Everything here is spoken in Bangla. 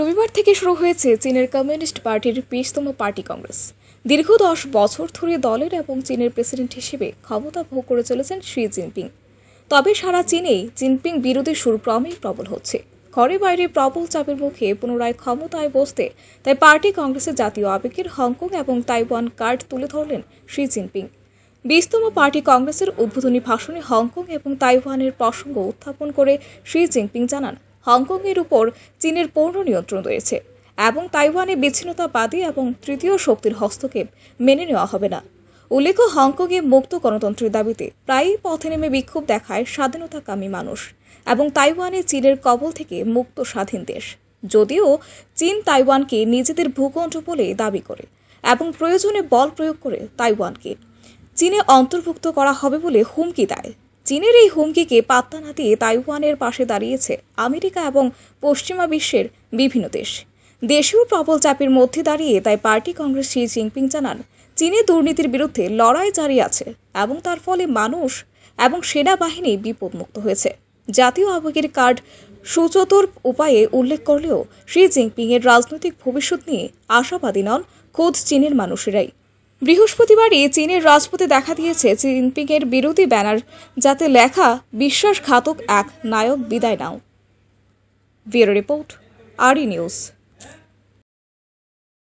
রবিবার থেকে শুরু হয়েছে চীনের কমিউনিস্ট পার্টির বিশতম পার্টি কংগ্রেস দীর্ঘ দশ বছর ধরে দলের এবং চীনের প্রেসিডেন্ট হিসেবে ক্ষমতা ভোগ করে চলেছেন শি জিনপিং তবে সারা চীনেই জিনপিং বিরোধী সুর ক্রমেই প্রবল হচ্ছে ঘরে বাইরে প্রবল চাপের মুখে পুনরায় ক্ষমতায় বসতে তাই পার্টি কংগ্রেসের জাতীয় আবেগের হংকং এবং তাইওয়ান কার্ড তুলে ধরলেন শি জিনপিং বিশতম পার্টি কংগ্রেসের উদ্বোধনী ভাষণে হংকং এবং তাইওয়ানের প্রসঙ্গ উত্থাপন করে শি জিনপিং জানান হংকংয়ের উপর চীনের পূর্ণ নিয়ন্ত্রণ রয়েছে এবং তাইওয়ানে বিচ্ছিন্নতাবাদী এবং তৃতীয় শক্তির হস্তক্ষেপ মেনে নেওয়া হবে না উল্লেখ্য হংকংয়ে মুক্ত গণতন্ত্রের দাবিতে প্রায়ই পথে নেমে বিক্ষোভ দেখায় স্বাধীনতাকামী মানুষ এবং তাইওয়ানে চীনের কবল থেকে মুক্ত স্বাধীন দেশ যদিও চীন তাইওয়ানকে নিজেদের ভূখণ্ড বলে দাবি করে এবং প্রয়োজনে বল প্রয়োগ করে তাইওয়ানকে চীনে অন্তর্ভুক্ত করা হবে বলে হুমকি দেয় চীনের এই হুমকিকে পাত্তা না দিয়ে তাইওয়ানের পাশে দাঁড়িয়েছে আমেরিকা এবং পশ্চিমা বিশ্বের বিভিন্ন দেশ দেশেও প্রবল চাপের মধ্যে দাঁড়িয়ে তাই পার্টি কংগ্রেস শি জিনপিং জানান চীনে দুর্নীতির বিরুদ্ধে লড়াই জারি আছে এবং তার ফলে মানুষ এবং সেনাবাহিনী বিপদমুক্ত হয়েছে জাতীয় আবেগের কার্ড সুচতর উপায়ে উল্লেখ করলেও শি এর রাজনৈতিক ভবিষ্যৎ নিয়ে আশাবাদী নন খোদ চীনের মানুষেরাই বৃহস্পতিবারই চীনের রাজপথে দেখা দিয়েছে জিনপিংয়ের বিরোধী ব্যানার যাতে লেখা বিশ্বাসঘাতক এক নায়ক বিদায় নাও ব্যুরো রিপোর্ট আরই নিউজ